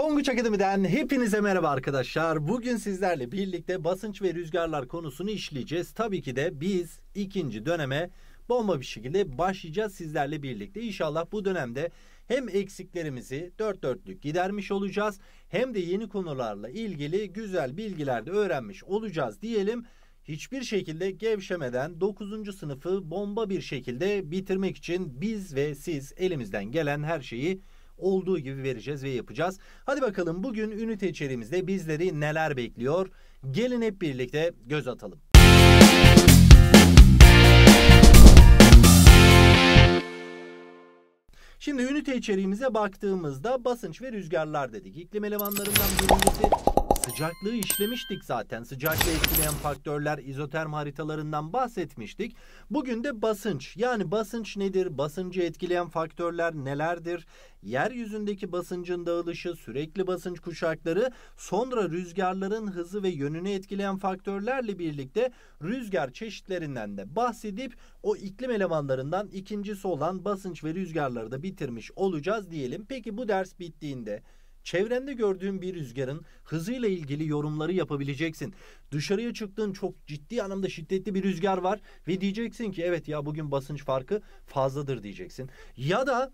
Son Güç Akademi'den hepinize merhaba arkadaşlar. Bugün sizlerle birlikte basınç ve rüzgarlar konusunu işleyeceğiz. Tabii ki de biz ikinci döneme bomba bir şekilde başlayacağız sizlerle birlikte. İnşallah bu dönemde hem eksiklerimizi dört dörtlük gidermiş olacağız hem de yeni konularla ilgili güzel bilgiler de öğrenmiş olacağız diyelim. Hiçbir şekilde gevşemeden 9. sınıfı bomba bir şekilde bitirmek için biz ve siz elimizden gelen her şeyi olduğu gibi vereceğiz ve yapacağız. Hadi bakalım bugün ünite içeriğimizde bizleri neler bekliyor? Gelin hep birlikte göz atalım. Şimdi ünite içeriğimize baktığımızda basınç ve rüzgarlar dedik. İklim elemanlarından birincisi Sıcaklığı işlemiştik zaten. Sıcaklığı etkileyen faktörler izoterm haritalarından bahsetmiştik. Bugün de basınç. Yani basınç nedir? Basıncı etkileyen faktörler nelerdir? Yeryüzündeki basıncın dağılışı, sürekli basınç kuşakları, sonra rüzgarların hızı ve yönünü etkileyen faktörlerle birlikte rüzgar çeşitlerinden de bahsedip o iklim elemanlarından ikincisi olan basınç ve rüzgarları da bitirmiş olacağız diyelim. Peki bu ders bittiğinde Çevrende gördüğün bir rüzgarın hızıyla ilgili yorumları yapabileceksin. Dışarıya çıktığın çok ciddi anlamda şiddetli bir rüzgar var ve diyeceksin ki evet ya bugün basınç farkı fazladır diyeceksin. Ya da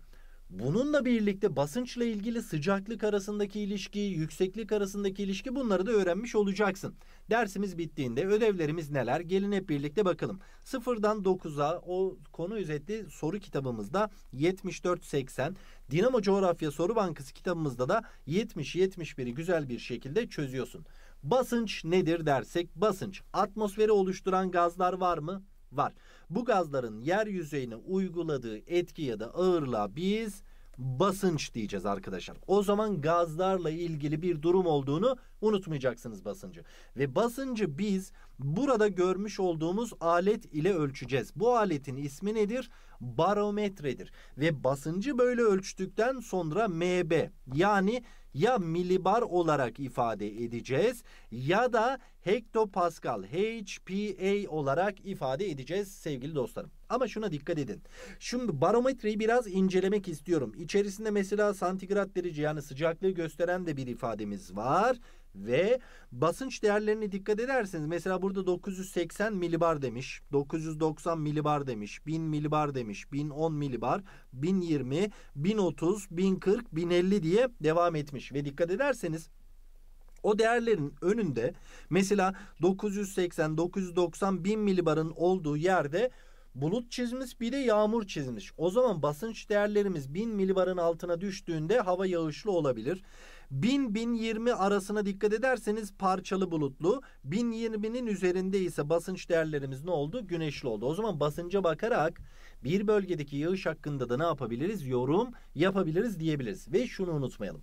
Bununla birlikte basınçla ilgili sıcaklık arasındaki ilişki, yükseklik arasındaki ilişki bunları da öğrenmiş olacaksın. Dersimiz bittiğinde ödevlerimiz neler? Gelin hep birlikte bakalım. 0'dan 9'a o konu özetli soru kitabımızda 74-80, Dinamo Coğrafya Soru Bankası kitabımızda da 70-71'i güzel bir şekilde çözüyorsun. Basınç nedir dersek basınç atmosferi oluşturan gazlar var mı? var. Bu gazların yer uyguladığı etki ya da ağırlığa biz basınç diyeceğiz arkadaşlar. O zaman gazlarla ilgili bir durum olduğunu unutmayacaksınız basıncı. Ve basıncı biz burada görmüş olduğumuz alet ile ölçeceğiz. Bu aletin ismi nedir? Barometredir. Ve basıncı böyle ölçtükten sonra MB yani ya milibar olarak ifade edeceğiz ya da hektopascal HPA olarak ifade edeceğiz sevgili dostlarım. Ama şuna dikkat edin. Şimdi barometreyi biraz incelemek istiyorum. İçerisinde mesela santigrat derece yani sıcaklığı gösteren de bir ifademiz var. Ve basınç değerlerini dikkat ederseniz mesela burada 980 milibar demiş, 990 milibar demiş, 1000 milibar demiş, 1010 milibar, 1020, 1030, 1040, 1050 diye devam etmiş. Ve dikkat ederseniz o değerlerin önünde mesela 980, 990, 1000 milibarın olduğu yerde bulut çizmiş bir de yağmur çizmiş. O zaman basınç değerlerimiz 1000 milibarın altına düştüğünde hava yağışlı olabilir. 1000-1020 arasına dikkat ederseniz parçalı bulutlu. 1020'nin üzerinde ise basınç değerlerimiz ne oldu? Güneşli oldu. O zaman basınca bakarak bir bölgedeki yağış hakkında da ne yapabiliriz? Yorum yapabiliriz diyebiliriz. Ve şunu unutmayalım.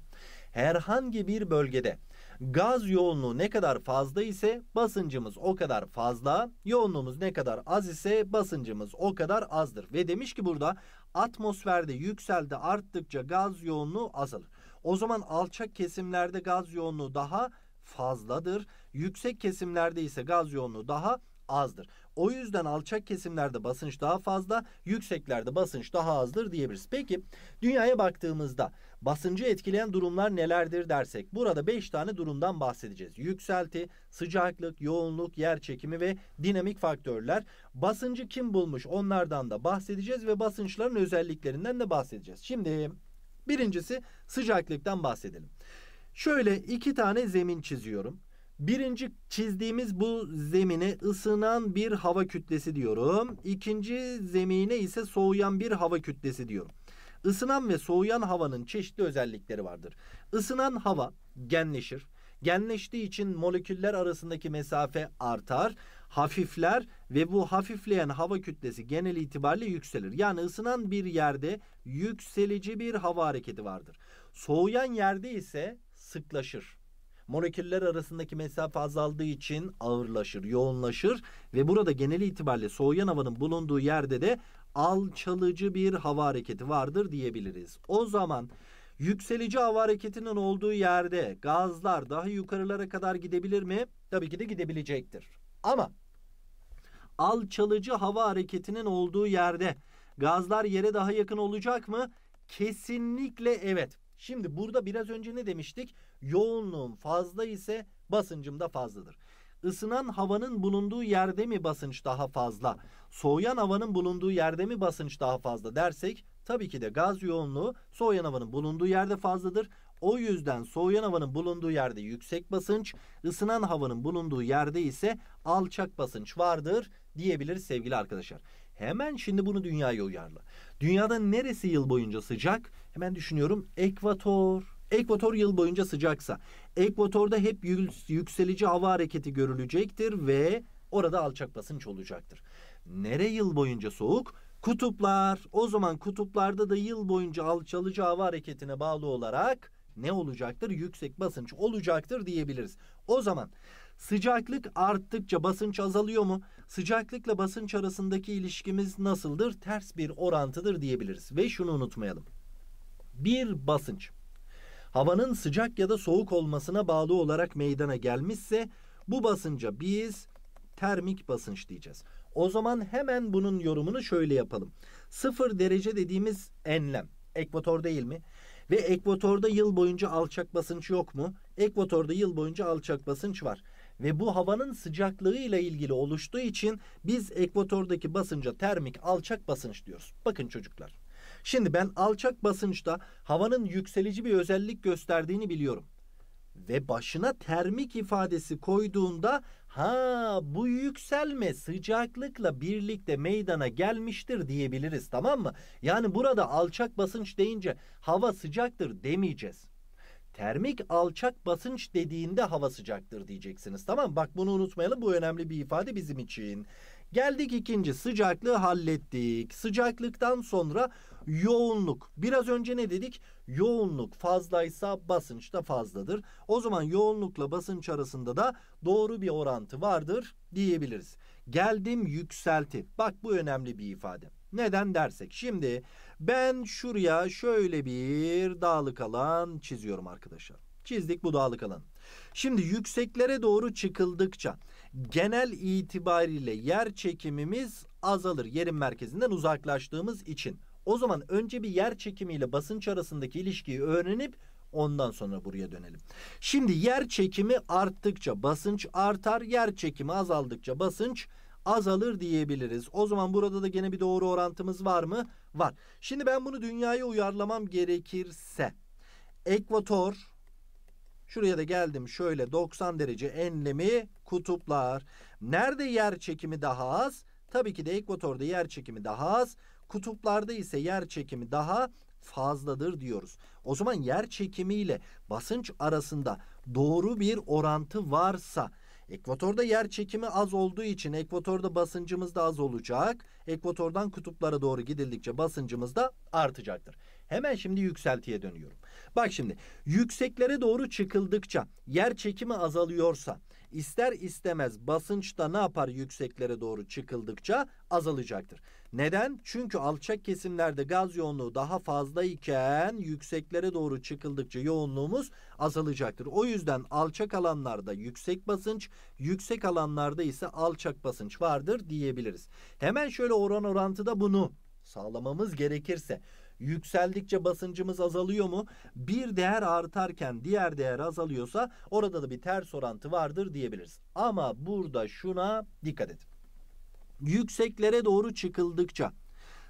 Herhangi bir bölgede gaz yoğunluğu ne kadar fazla ise basıncımız o kadar fazla, yoğunluğumuz ne kadar az ise basıncımız o kadar azdır. Ve demiş ki burada atmosferde yükseldi arttıkça gaz yoğunluğu azalır. O zaman alçak kesimlerde gaz yoğunluğu daha fazladır. Yüksek kesimlerde ise gaz yoğunluğu daha azdır. O yüzden alçak kesimlerde basınç daha fazla, yükseklerde basınç daha azdır diyebiliriz. Peki dünyaya baktığımızda basıncı etkileyen durumlar nelerdir dersek burada 5 tane durumdan bahsedeceğiz. Yükselti, sıcaklık, yoğunluk, yer çekimi ve dinamik faktörler. Basıncı kim bulmuş onlardan da bahsedeceğiz ve basınçların özelliklerinden de bahsedeceğiz. Şimdi Birincisi sıcaklıktan bahsedelim. Şöyle iki tane zemin çiziyorum. Birinci çizdiğimiz bu zemine ısınan bir hava kütlesi diyorum. İkinci zemine ise soğuyan bir hava kütlesi diyorum. Isınan ve soğuyan havanın çeşitli özellikleri vardır. Isınan hava genleşir. Genleştiği için moleküller arasındaki mesafe artar hafifler ve bu hafifleyen hava kütlesi genel itibariyle yükselir. Yani ısınan bir yerde yükselici bir hava hareketi vardır. Soğuyan yerde ise sıklaşır. Moleküller arasındaki mesafe azaldığı için ağırlaşır, yoğunlaşır ve burada genel itibariyle soğuyan havanın bulunduğu yerde de alçalıcı bir hava hareketi vardır diyebiliriz. O zaman yükselici hava hareketinin olduğu yerde gazlar daha yukarılara kadar gidebilir mi? Tabii ki de gidebilecektir. Ama alçalıcı hava hareketinin olduğu yerde gazlar yere daha yakın olacak mı? Kesinlikle evet. Şimdi burada biraz önce ne demiştik? Yoğunluğum fazla ise basıncım da fazladır. Isınan havanın bulunduğu yerde mi basınç daha fazla? Soğuyan havanın bulunduğu yerde mi basınç daha fazla dersek tabii ki de gaz yoğunluğu soğuyan havanın bulunduğu yerde fazladır. O yüzden soğuyan havanın bulunduğu yerde yüksek basınç, ısınan havanın bulunduğu yerde ise alçak basınç vardır diyebiliriz sevgili arkadaşlar. Hemen şimdi bunu dünyaya uyarla. Dünyada neresi yıl boyunca sıcak? Hemen düşünüyorum. Ekvator. Ekvator yıl boyunca sıcaksa ekvatorda hep yükselici hava hareketi görülecektir ve orada alçak basınç olacaktır. Nere yıl boyunca soğuk? Kutuplar. O zaman kutuplarda da yıl boyunca alçalıcı hava hareketine bağlı olarak ne olacaktır? Yüksek basınç olacaktır diyebiliriz. O zaman sıcaklık arttıkça basınç azalıyor mu? Sıcaklıkla basınç arasındaki ilişkimiz nasıldır? Ters bir orantıdır diyebiliriz. Ve şunu unutmayalım. Bir basınç havanın sıcak ya da soğuk olmasına bağlı olarak meydana gelmişse bu basınca biz termik basınç diyeceğiz. O zaman hemen bunun yorumunu şöyle yapalım. Sıfır derece dediğimiz enlem ekvator değil mi? Ve ekvatorda yıl boyunca alçak basınç yok mu? Ekvatorda yıl boyunca alçak basınç var. Ve bu havanın sıcaklığı ile ilgili oluştuğu için biz ekvatordaki basınca termik alçak basınç diyoruz. Bakın çocuklar. Şimdi ben alçak basınçta havanın yükselici bir özellik gösterdiğini biliyorum. Ve başına termik ifadesi koyduğunda Ha bu yükselme sıcaklıkla birlikte meydana gelmiştir diyebiliriz tamam mı? Yani burada alçak basınç deyince hava sıcaktır demeyeceğiz. Termik alçak basınç dediğinde hava sıcaktır diyeceksiniz. Tamam bak bunu unutmayalım bu önemli bir ifade bizim için. Geldik ikinci sıcaklığı hallettik. Sıcaklıktan sonra yoğunluk. Biraz önce ne dedik? Yoğunluk fazlaysa basınç da fazladır. O zaman yoğunlukla basınç arasında da doğru bir orantı vardır diyebiliriz. Geldim yükselti. Bak bu önemli bir ifade. Neden dersek şimdi ben şuraya şöyle bir dağlık alan çiziyorum arkadaşlar. Çizdik bu dağlık alan. Şimdi yükseklere doğru çıkıldıkça genel itibariyle yer çekimimiz azalır. Yerin merkezinden uzaklaştığımız için. O zaman önce bir yer çekimiyle basınç arasındaki ilişkiyi öğrenip ondan sonra buraya dönelim. Şimdi yer çekimi arttıkça basınç artar, yer çekimi azaldıkça basınç azalır diyebiliriz. O zaman burada da gene bir doğru orantımız var mı? Var. Şimdi ben bunu dünyaya uyarlamam gerekirse ekvator Şuraya da geldim şöyle 90 derece enlemi kutuplar. Nerede yer çekimi daha az? Tabii ki de ekvatorda yer çekimi daha az. Kutuplarda ise yer çekimi daha fazladır diyoruz. O zaman yer çekimi ile basınç arasında doğru bir orantı varsa ekvatorda yer çekimi az olduğu için ekvatorda basıncımız da az olacak. Ekvatordan kutuplara doğru gidildikçe basıncımız da artacaktır. Hemen şimdi yükseltiye dönüyorum. Bak şimdi yükseklere doğru çıkıldıkça yer çekimi azalıyorsa ister istemez basınç da ne yapar yükseklere doğru çıkıldıkça azalacaktır. Neden? Çünkü alçak kesimlerde gaz yoğunluğu daha fazla iken yükseklere doğru çıkıldıkça yoğunluğumuz azalacaktır. O yüzden alçak alanlarda yüksek basınç, yüksek alanlarda ise alçak basınç vardır diyebiliriz. Hemen şöyle oran orantıda bunu sağlamamız gerekirse yükseldikçe basıncımız azalıyor mu? Bir değer artarken diğer değer azalıyorsa orada da bir ters orantı vardır diyebiliriz. Ama burada şuna dikkat edin. Yükseklere doğru çıkıldıkça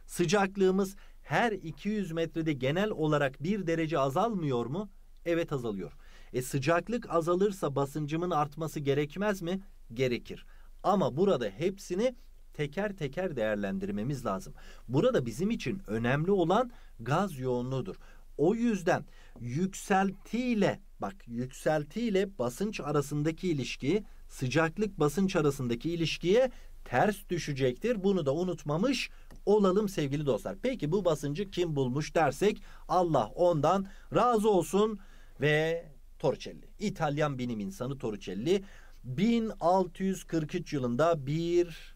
sıcaklığımız her 200 metrede genel olarak bir derece azalmıyor mu? Evet azalıyor. E sıcaklık azalırsa basıncımın artması gerekmez mi? Gerekir. Ama burada hepsini teker teker değerlendirmemiz lazım. Burada bizim için önemli olan gaz yoğunluğudur. O yüzden yükseltiyle bak yükseltiyle basınç arasındaki ilişkiyi sıcaklık basınç arasındaki ilişkiye ters düşecektir. Bunu da unutmamış olalım sevgili dostlar. Peki bu basıncı kim bulmuş dersek Allah ondan razı olsun ve Torricelli. İtalyan bilim insanı Torricelli 1643 yılında bir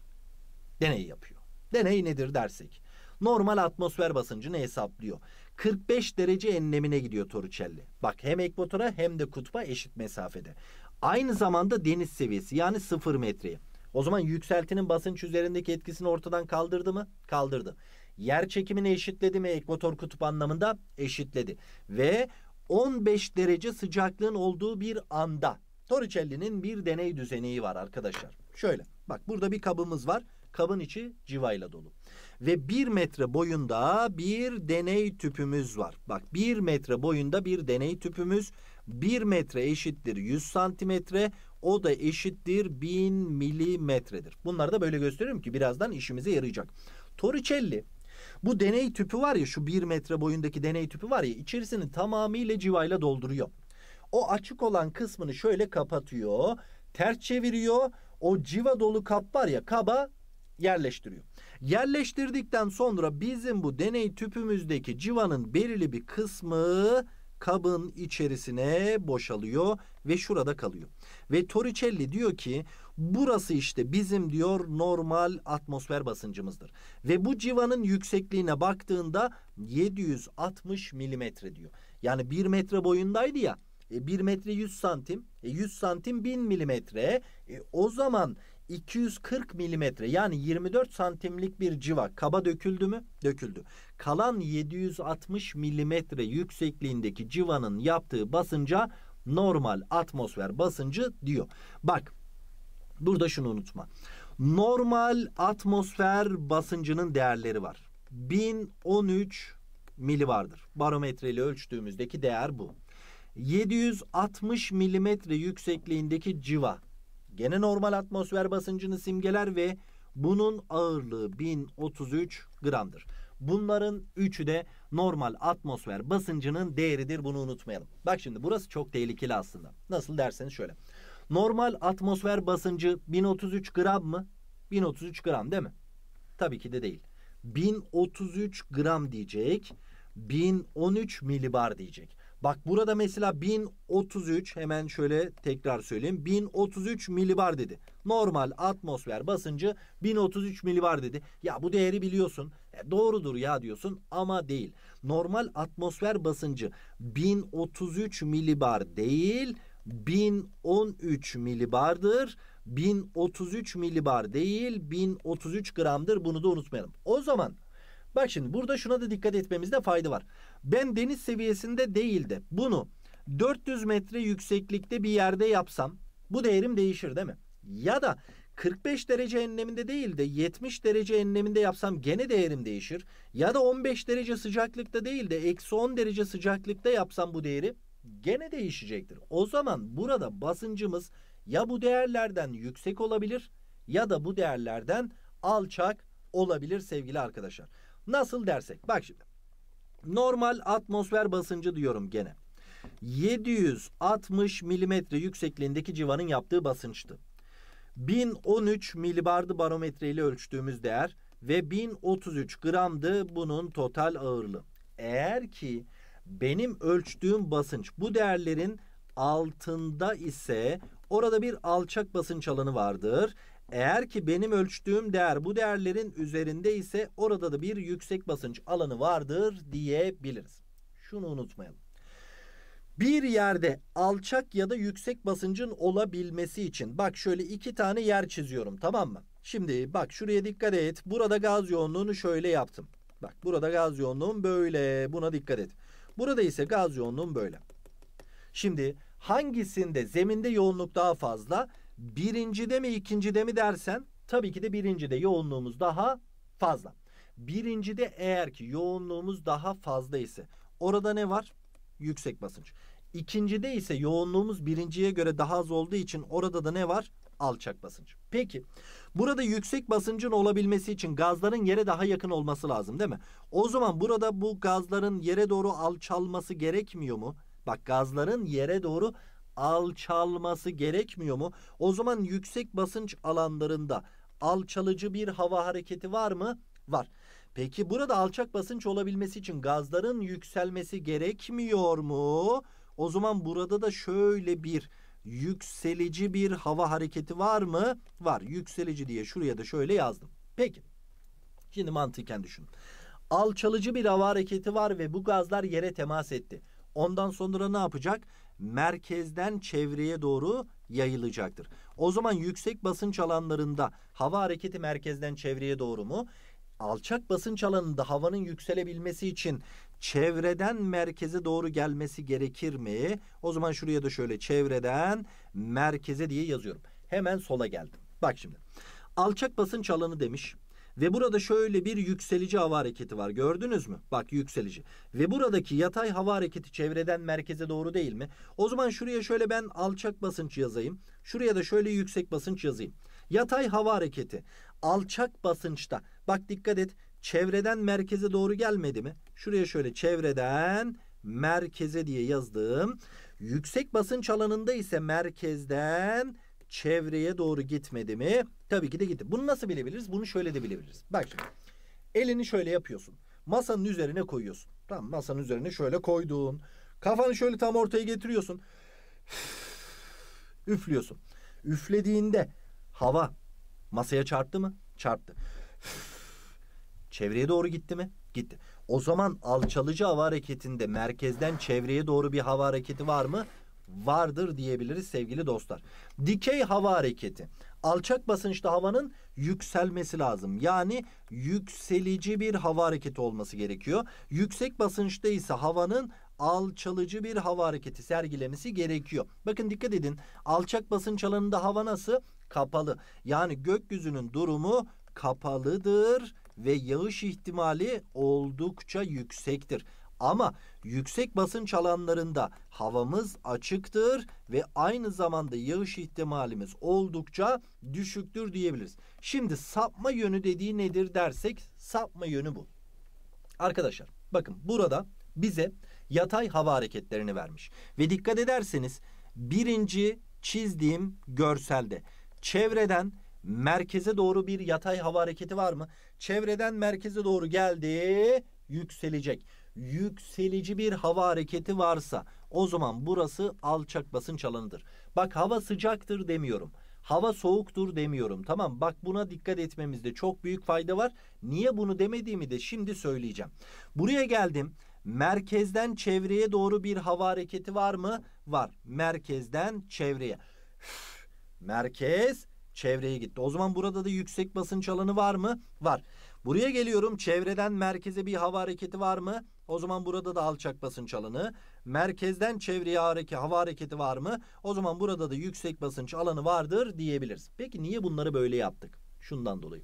deney yapıyor. Deney nedir dersek? Normal atmosfer basıncını hesaplıyor. 45 derece enlemine gidiyor Torricelli. Bak hem ekvatora hem de kutba eşit mesafede. Aynı zamanda deniz seviyesi yani 0 metreye. O zaman yükseltinin basınç üzerindeki etkisini ortadan kaldırdı mı? Kaldırdı. Yer çekimini eşitledi mi ekvator kutup anlamında? Eşitledi. Ve 15 derece sıcaklığın olduğu bir anda Torricelli'nin bir deney düzeneği var arkadaşlar. Şöyle bak burada bir kabımız var. Kabın içi civayla dolu. Ve bir metre boyunda bir deney tüpümüz var. Bak bir metre boyunda bir deney tüpümüz. bir metre eşittir 100 santimetre. O da eşittir 1000 milimetredir. Bunları da böyle gösteriyorum ki birazdan işimize yarayacak. Torricelli bu deney tüpü var ya şu 1 metre boyundaki deney tüpü var ya içerisini tamamıyla civayla dolduruyor. O açık olan kısmını şöyle kapatıyor. Ters çeviriyor. O civa dolu kap var ya kaba yerleştiriyor. Yerleştirdikten sonra bizim bu deney tüpümüzdeki civanın belirli bir kısmı kabın içerisine boşalıyor ve şurada kalıyor. Ve Torricelli diyor ki burası işte bizim diyor normal atmosfer basıncımızdır. Ve bu civanın yüksekliğine baktığında 760 milimetre diyor. Yani 1 metre boyundaydı ya 1 e, metre 100 santim, 100 e, santim 1000 milimetre. E, o zaman 240 milimetre yani 24 santimlik bir civa kaba döküldü mü? Döküldü. Kalan 760 milimetre yüksekliğindeki civanın yaptığı basınca normal atmosfer basıncı diyor. Bak burada şunu unutma. Normal atmosfer basıncının değerleri var. 1013 milibardır. Barometreyle ölçtüğümüzdeki değer bu. 760 milimetre yüksekliğindeki civa gene normal atmosfer basıncını simgeler ve bunun ağırlığı 1033 gramdır. Bunların üçü de normal atmosfer basıncının değeridir bunu unutmayalım. Bak şimdi burası çok tehlikeli aslında. Nasıl derseniz şöyle. Normal atmosfer basıncı 1033 gram mı? 1033 gram değil mi? Tabii ki de değil. 1033 gram diyecek. 1013 milibar diyecek. Bak burada mesela 1033 hemen şöyle tekrar söyleyeyim. 1033 milibar dedi. Normal atmosfer basıncı 1033 milibar dedi. Ya bu değeri biliyorsun. E, doğrudur ya diyorsun ama değil. Normal atmosfer basıncı 1033 milibar değil 1013 milibardır. 1033 milibar değil 1033 gramdır. Bunu da unutmayalım. O zaman Bak şimdi burada şuna da dikkat etmemizde fayda var. Ben deniz seviyesinde değil de bunu 400 metre yükseklikte bir yerde yapsam bu değerim değişir değil mi? Ya da 45 derece enleminde değil de 70 derece enleminde yapsam gene değerim değişir. Ya da 15 derece sıcaklıkta değil de eksi 10 derece sıcaklıkta yapsam bu değeri gene değişecektir. O zaman burada basıncımız ya bu değerlerden yüksek olabilir ya da bu değerlerden alçak olabilir sevgili arkadaşlar. Nasıl dersek. Bak şimdi. Normal atmosfer basıncı diyorum gene. 760 milimetre yüksekliğindeki civanın yaptığı basınçtı. 1013 milibardı barometre ile ölçtüğümüz değer ve 1033 gramdı bunun total ağırlığı. Eğer ki benim ölçtüğüm basınç bu değerlerin altında ise orada bir alçak basınç alanı vardır. Eğer ki benim ölçtüğüm değer bu değerlerin üzerinde ise orada da bir yüksek basınç alanı vardır diyebiliriz. Şunu unutmayalım. Bir yerde alçak ya da yüksek basıncın olabilmesi için bak şöyle iki tane yer çiziyorum tamam mı? Şimdi bak şuraya dikkat et. Burada gaz yoğunluğunu şöyle yaptım. Bak burada gaz yoğunluğum böyle. Buna dikkat et. Burada ise gaz yoğunluğum böyle. Şimdi hangisinde zeminde yoğunluk daha fazla? Birincide mi ikincide mi dersen tabii ki de birincide yoğunluğumuz daha fazla. Birincide eğer ki yoğunluğumuz daha fazla ise orada ne var? Yüksek basınç. İkincide ise yoğunluğumuz birinciye göre daha az olduğu için orada da ne var? Alçak basınç. Peki burada yüksek basıncın olabilmesi için gazların yere daha yakın olması lazım değil mi? O zaman burada bu gazların yere doğru alçalması gerekmiyor mu? Bak gazların yere doğru alçalması gerekmiyor mu? O zaman yüksek basınç alanlarında alçalıcı bir hava hareketi var mı? Var. Peki burada alçak basınç olabilmesi için gazların yükselmesi gerekmiyor mu? O zaman burada da şöyle bir yükselici bir hava hareketi var mı? Var. Yükselici diye şuraya da şöyle yazdım. Peki. Şimdi mantıken düşün. Alçalıcı bir hava hareketi var ve bu gazlar yere temas etti. Ondan sonra ne yapacak? merkezden çevreye doğru yayılacaktır. O zaman yüksek basınç alanlarında hava hareketi merkezden çevreye doğru mu? Alçak basınç alanında havanın yükselebilmesi için çevreden merkeze doğru gelmesi gerekir mi? O zaman şuraya da şöyle çevreden merkeze diye yazıyorum. Hemen sola geldim. Bak şimdi. Alçak basınç alanı demiş. Ve burada şöyle bir yükselici hava hareketi var. Gördünüz mü? Bak yükselici. Ve buradaki yatay hava hareketi çevreden merkeze doğru değil mi? O zaman şuraya şöyle ben alçak basınç yazayım. Şuraya da şöyle yüksek basınç yazayım. Yatay hava hareketi alçak basınçta. Bak dikkat et. Çevreden merkeze doğru gelmedi mi? Şuraya şöyle çevreden merkeze diye yazdım. Yüksek basınç alanında ise merkezden çevreye doğru gitmedi mi? Tabii ki de gitti. Bunu nasıl bilebiliriz? Bunu şöyle de bilebiliriz. Bak şimdi. Elini şöyle yapıyorsun. Masanın üzerine koyuyorsun. Tamam masanın üzerine şöyle koydun. Kafanı şöyle tam ortaya getiriyorsun. Üflüyorsun. Üflediğinde hava masaya çarptı mı? Çarptı. Çevreye doğru gitti mi? Gitti. O zaman alçalıcı hava hareketinde merkezden çevreye doğru bir hava hareketi var mı? vardır diyebiliriz sevgili dostlar. Dikey hava hareketi. Alçak basınçta havanın yükselmesi lazım. Yani yükselici bir hava hareketi olması gerekiyor. Yüksek basınçta ise havanın alçalıcı bir hava hareketi sergilemesi gerekiyor. Bakın dikkat edin. Alçak basınç alanında hava nasıl? Kapalı. Yani gökyüzünün durumu kapalıdır ve yağış ihtimali oldukça yüksektir. Ama yüksek basınç alanlarında havamız açıktır ve aynı zamanda yağış ihtimalimiz oldukça düşüktür diyebiliriz. Şimdi sapma yönü dediği nedir dersek sapma yönü bu. Arkadaşlar bakın burada bize yatay hava hareketlerini vermiş. Ve dikkat ederseniz birinci çizdiğim görselde çevreden merkeze doğru bir yatay hava hareketi var mı? Çevreden merkeze doğru geldi, yükselecek yükselici bir hava hareketi varsa o zaman burası alçak basınç alanıdır. Bak hava sıcaktır demiyorum. Hava soğuktur demiyorum. Tamam bak buna dikkat etmemizde çok büyük fayda var. Niye bunu demediğimi de şimdi söyleyeceğim. Buraya geldim. Merkezden çevreye doğru bir hava hareketi var mı? Var. Merkezden çevreye. Merkez çevreye gitti. O zaman burada da yüksek basınç alanı var mı? Var. Buraya geliyorum. Çevreden merkeze bir hava hareketi var mı? O zaman burada da alçak basınç alanı. Merkezden çevreye hareket, hava hareketi var mı? O zaman burada da yüksek basınç alanı vardır diyebiliriz. Peki niye bunları böyle yaptık? Şundan dolayı.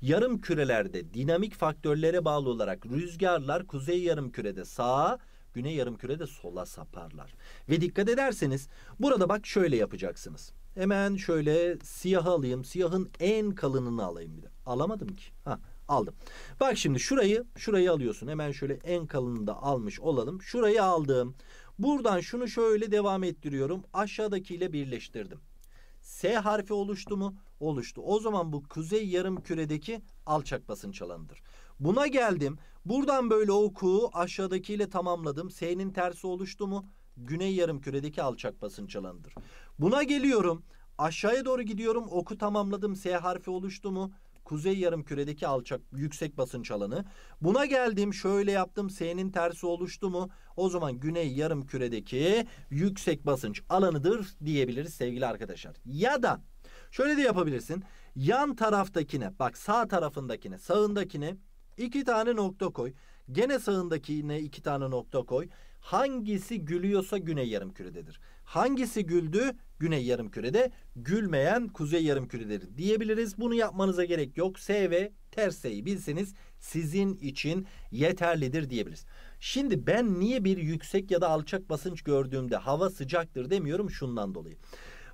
Yarım kürelerde dinamik faktörlere bağlı olarak rüzgarlar kuzey yarım kürede sağa, güney yarım kürede sola saparlar. Ve dikkat ederseniz burada bak şöyle yapacaksınız. Hemen şöyle siyahı alayım. Siyahın en kalınını alayım bir de. Alamadım ki. Ha aldım. Bak şimdi şurayı şurayı alıyorsun. Hemen şöyle en kalını da almış olalım. Şurayı aldım. Buradan şunu şöyle devam ettiriyorum. Aşağıdakiyle birleştirdim. S harfi oluştu mu? Oluştu. O zaman bu kuzey yarım küredeki alçak basınç alanıdır. Buna geldim. Buradan böyle okuğu aşağıdakiyle tamamladım. S'nin tersi oluştu mu? Güney yarım küredeki alçak basınç alanıdır. Buna geliyorum. Aşağıya doğru gidiyorum. Oku tamamladım. S harfi oluştu mu? Kuzey yarımküredeki alçak yüksek basınç alanı. Buna geldim şöyle yaptım S'nin tersi oluştu mu? O zaman güney yarımküredeki yüksek basınç alanıdır diyebiliriz sevgili arkadaşlar. Ya da şöyle de yapabilirsin. Yan taraftakine bak sağ tarafındakine sağındakine iki tane nokta koy. Gene sağındakine iki tane nokta koy. Hangisi gülüyorsa güney yarımkürededir. Hangisi güldü? Güney Yarımküre'de gülmeyen Kuzey Yarımküre'dir diyebiliriz. Bunu yapmanıza gerek yok. S ve ters S'yi bilseniz sizin için yeterlidir diyebiliriz. Şimdi ben niye bir yüksek ya da alçak basınç gördüğümde hava sıcaktır demiyorum şundan dolayı.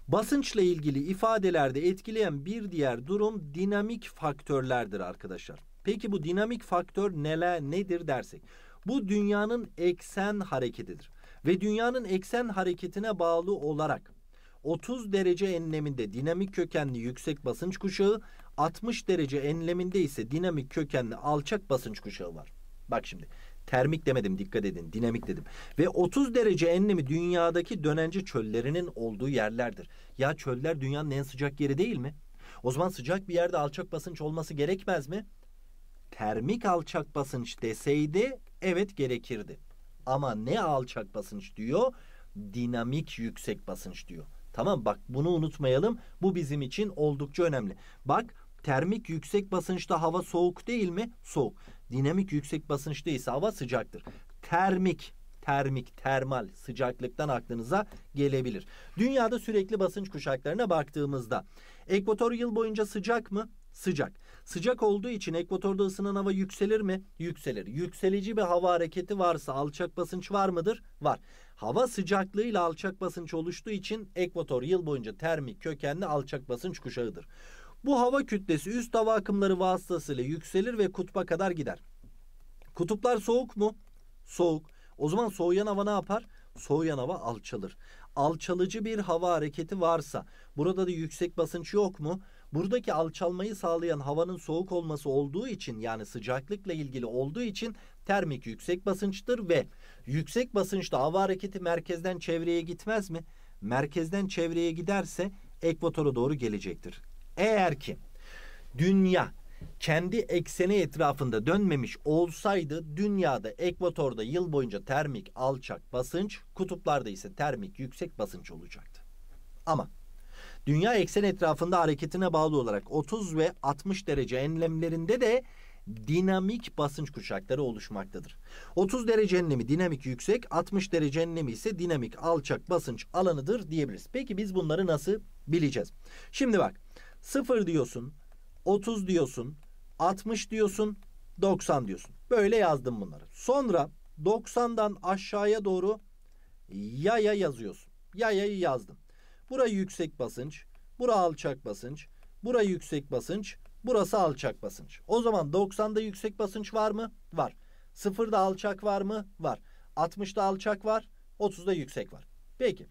Basınçla ilgili ifadelerde etkileyen bir diğer durum dinamik faktörlerdir arkadaşlar. Peki bu dinamik faktör neler nedir dersek? Bu dünyanın eksen hareketidir ve dünyanın eksen hareketine bağlı olarak 30 derece enleminde dinamik kökenli yüksek basınç kuşağı, 60 derece enleminde ise dinamik kökenli alçak basınç kuşağı var. Bak şimdi termik demedim dikkat edin dinamik dedim. Ve 30 derece enlemi dünyadaki dönence çöllerinin olduğu yerlerdir. Ya çöller dünyanın en sıcak yeri değil mi? O zaman sıcak bir yerde alçak basınç olması gerekmez mi? Termik alçak basınç deseydi evet gerekirdi. Ama ne alçak basınç diyor? Dinamik yüksek basınç diyor. Tamam bak bunu unutmayalım. Bu bizim için oldukça önemli. Bak termik yüksek basınçta hava soğuk değil mi? Soğuk. Dinamik yüksek basınçta ise hava sıcaktır. Termik termik, termal sıcaklıktan aklınıza gelebilir. Dünyada sürekli basınç kuşaklarına baktığımızda ekvator yıl boyunca sıcak mı? Sıcak. Sıcak olduğu için ekvatorda ısınan hava yükselir mi? Yükselir. Yükselici bir hava hareketi varsa alçak basınç var mıdır? Var hava sıcaklığıyla alçak basınç oluştuğu için ekvator yıl boyunca termik kökenli alçak basınç kuşağıdır. Bu hava kütlesi üst hava akımları vasıtasıyla yükselir ve kutba kadar gider. Kutuplar soğuk mu? Soğuk. O zaman soğuyan hava ne yapar? Soğuyan hava alçalır. Alçalıcı bir hava hareketi varsa burada da yüksek basınç yok mu? Buradaki alçalmayı sağlayan havanın soğuk olması olduğu için yani sıcaklıkla ilgili olduğu için termik yüksek basınçtır ve Yüksek basınçta hava hareketi merkezden çevreye gitmez mi? Merkezden çevreye giderse ekvatora doğru gelecektir. Eğer ki dünya kendi ekseni etrafında dönmemiş olsaydı dünyada ekvatorda yıl boyunca termik alçak basınç, kutuplarda ise termik yüksek basınç olacaktı. Ama dünya eksen etrafında hareketine bağlı olarak 30 ve 60 derece enlemlerinde de dinamik basınç kuşakları oluşmaktadır. 30 derece enlemi dinamik yüksek, 60 derece enlemi ise dinamik alçak basınç alanıdır diyebiliriz. Peki biz bunları nasıl bileceğiz? Şimdi bak 0 diyorsun, 30 diyorsun, 60 diyorsun, 90 diyorsun. Böyle yazdım bunları. Sonra 90'dan aşağıya doğru yaya yazıyorsun. Yayayı yazdım. Bura yüksek basınç, bura alçak basınç, bura yüksek basınç, Burası alçak basınç. O zaman 90'da yüksek basınç var mı? Var. 0'da alçak var mı? Var. 60'da alçak var. 30'da yüksek var. Peki.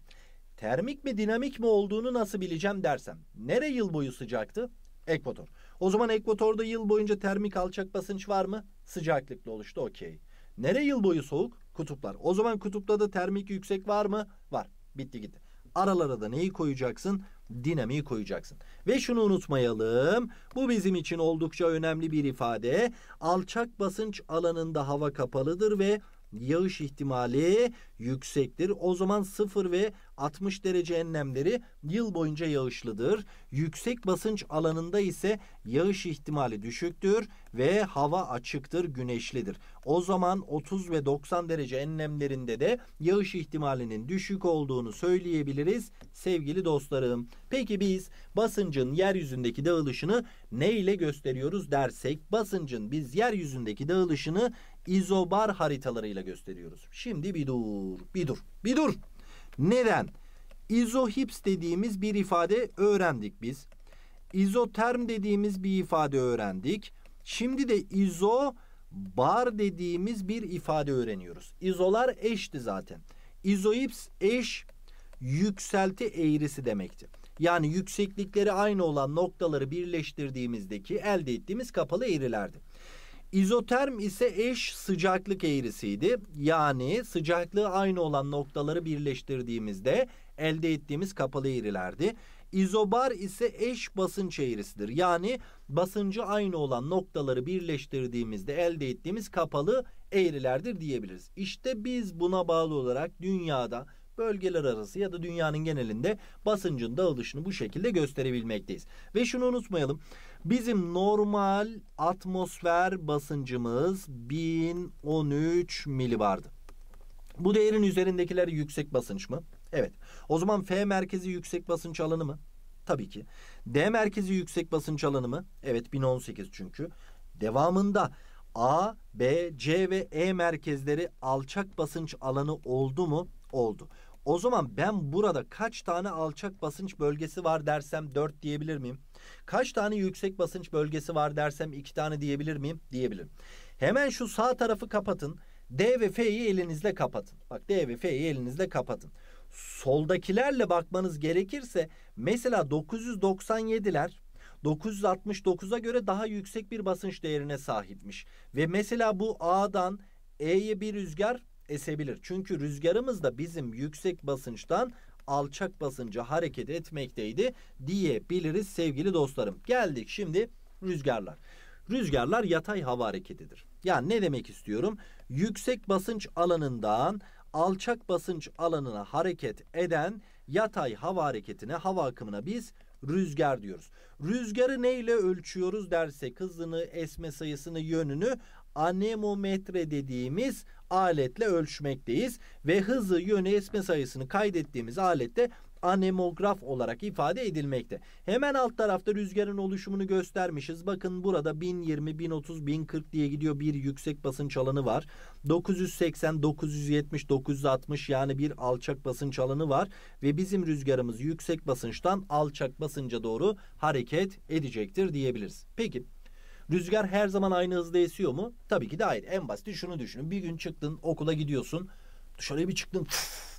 Termik mi dinamik mi olduğunu nasıl bileceğim dersem. Nere yıl boyu sıcaktı? Ekvator. O zaman ekvatorda yıl boyunca termik alçak basınç var mı? Sıcaklıkla oluştu. Okey. Nere yıl boyu soğuk? Kutuplar. O zaman kutupta da termik yüksek var mı? Var. Bitti gitti. Aralara da neyi koyacaksın? dinamiği koyacaksın. Ve şunu unutmayalım. Bu bizim için oldukça önemli bir ifade. Alçak basınç alanında hava kapalıdır ve yağış ihtimali yüksektir. O zaman 0 ve 60 derece enlemleri yıl boyunca yağışlıdır. Yüksek basınç alanında ise yağış ihtimali düşüktür ve hava açıktır, güneşlidir. O zaman 30 ve 90 derece enlemlerinde de yağış ihtimalinin düşük olduğunu söyleyebiliriz sevgili dostlarım. Peki biz basıncın yeryüzündeki dağılışını ne ile gösteriyoruz dersek basıncın biz yeryüzündeki dağılışını izobar haritalarıyla gösteriyoruz. Şimdi bir dur, bir dur, bir dur. Neden? İzohips dediğimiz bir ifade öğrendik biz. İzoterm dediğimiz bir ifade öğrendik. Şimdi de izo bar dediğimiz bir ifade öğreniyoruz. İzolar eşti zaten. İzohips eş yükselti eğrisi demekti. Yani yükseklikleri aynı olan noktaları birleştirdiğimizdeki elde ettiğimiz kapalı eğrilerdi. İzoterm ise eş sıcaklık eğrisiydi. Yani sıcaklığı aynı olan noktaları birleştirdiğimizde elde ettiğimiz kapalı eğrilerdi. İzobar ise eş basınç eğrisidir. Yani basıncı aynı olan noktaları birleştirdiğimizde elde ettiğimiz kapalı eğrilerdir diyebiliriz. İşte biz buna bağlı olarak dünyada bölgeler arası ya da dünyanın genelinde basıncın dağılışını bu şekilde gösterebilmekteyiz. Ve şunu unutmayalım. Bizim normal atmosfer basıncımız 1013 milibardı. Bu değerin üzerindekiler yüksek basınç mı? Evet. O zaman F merkezi yüksek basınç alanı mı? Tabii ki. D merkezi yüksek basınç alanı mı? Evet 1018 çünkü. Devamında A, B, C ve E merkezleri alçak basınç alanı oldu mu? Oldu. O zaman ben burada kaç tane alçak basınç bölgesi var dersem 4 diyebilir miyim? Kaç tane yüksek basınç bölgesi var dersem 2 tane diyebilir miyim? Diyebilirim. Hemen şu sağ tarafı kapatın. D ve F'yi elinizle kapatın. Bak D ve F'yi elinizle kapatın. Soldakilerle bakmanız gerekirse mesela 997'ler 969'a göre daha yüksek bir basınç değerine sahipmiş. Ve mesela bu A'dan E'ye bir rüzgar esebilir. Çünkü rüzgarımız da bizim yüksek basınçtan alçak basınca hareket etmekteydi diyebiliriz sevgili dostlarım. Geldik şimdi rüzgarlar. Rüzgarlar yatay hava hareketidir. Yani ne demek istiyorum? Yüksek basınç alanından alçak basınç alanına hareket eden yatay hava hareketine, hava akımına biz rüzgar diyoruz. Rüzgarı neyle ölçüyoruz dersek hızını, esme sayısını, yönünü anemometre dediğimiz aletle ölçmekteyiz ve hızı, yönü, esme sayısını kaydettiğimiz alette anemograf olarak ifade edilmekte. Hemen alt tarafta rüzgarın oluşumunu göstermişiz. Bakın burada 1020, 1030, 1040 diye gidiyor bir yüksek basınç alanı var. 980, 970, 960 yani bir alçak basınç alanı var ve bizim rüzgarımız yüksek basınçtan alçak basınca doğru hareket edecektir diyebiliriz. Peki Rüzgar her zaman aynı hızda esiyor mu? Tabii ki de hayır. En basit şunu düşünün. Bir gün çıktın okula gidiyorsun. Dışarıya bir çıktın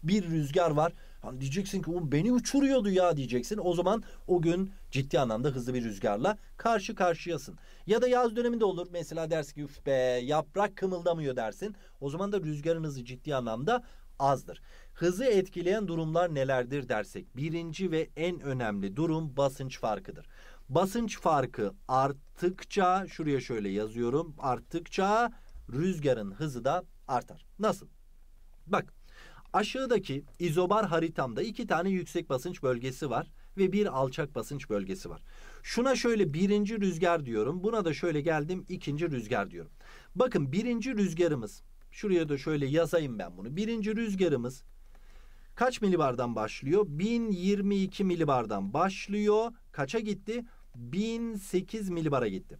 bir rüzgar var. Hani diyeceksin ki o beni uçuruyordu ya diyeceksin. O zaman o gün ciddi anlamda hızlı bir rüzgarla karşı karşıyasın. Ya da yaz döneminde olur. Mesela dersin ki üf be yaprak kımıldamıyor dersin. O zaman da rüzgarın hızı ciddi anlamda azdır. Hızı etkileyen durumlar nelerdir dersek birinci ve en önemli durum basınç farkıdır. Basınç farkı arttıkça şuraya şöyle yazıyorum. Arttıkça rüzgarın hızı da artar. Nasıl? Bak aşağıdaki izobar haritamda iki tane yüksek basınç bölgesi var ve bir alçak basınç bölgesi var. Şuna şöyle birinci rüzgar diyorum. Buna da şöyle geldim ikinci rüzgar diyorum. Bakın birinci rüzgarımız şuraya da şöyle yazayım ben bunu. Birinci rüzgarımız kaç milibardan başlıyor? 1022 milibardan başlıyor. Kaça gitti? 1008 milibara gitti.